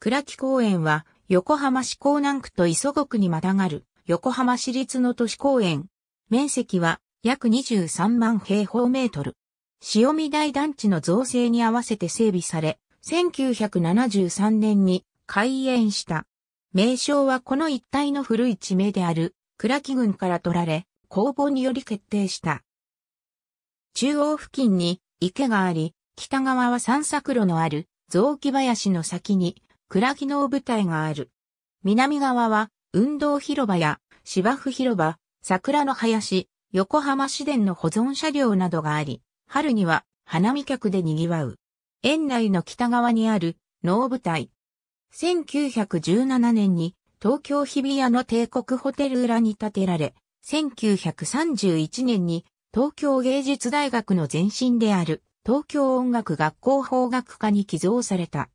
倉木公園は、横浜市港南区と磯国にまたがる、横浜市立の都市公園。面積は、約23万平方メートル。塩見台団地の造成に合わせて整備され、1973年に開園した。名称はこの一帯の古い地名である、倉木郡から取られ、公募により決定した。中央付近に池があり、北側は散策路のある雑木林の先に倉木能部隊がある。南側は、運動広場や芝生広場、桜の林、横浜市電の保存車両などがあり、春には花見客で賑わう。園内の北側にある能舞台。1917年に東京日比谷の帝国ホテル裏に建てられ、1931年に東京芸術大学の前身である東京音楽学校法学科に寄贈された。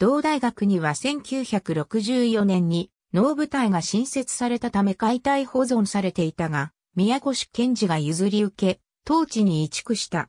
同大学には1964年に農部隊が新設されたため解体保存されていたが、宮越賢治が譲り受け、当地に移築した。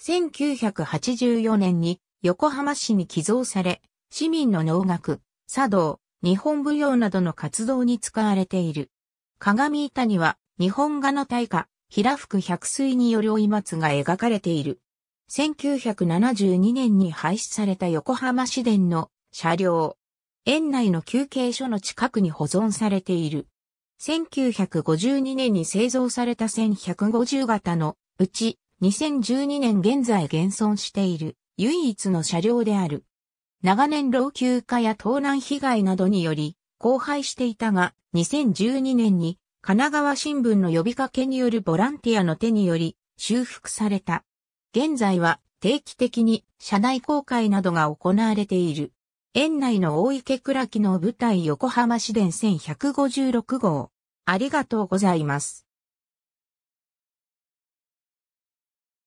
1984年に横浜市に寄贈され、市民の農学、茶道、日本舞踊などの活動に使われている。鏡板には日本画の大家、平福百水による追松が描かれている。1972年に廃止された横浜市電の車両。園内の休憩所の近くに保存されている。1952年に製造された1150型のうち2012年現在現存している唯一の車両である。長年老朽化や盗難被害などにより荒廃していたが2012年に神奈川新聞の呼びかけによるボランティアの手により修復された。現在は定期的に社内公開などが行われている。園内の大池倉木の舞台横浜市電1156号。ありがとうございます。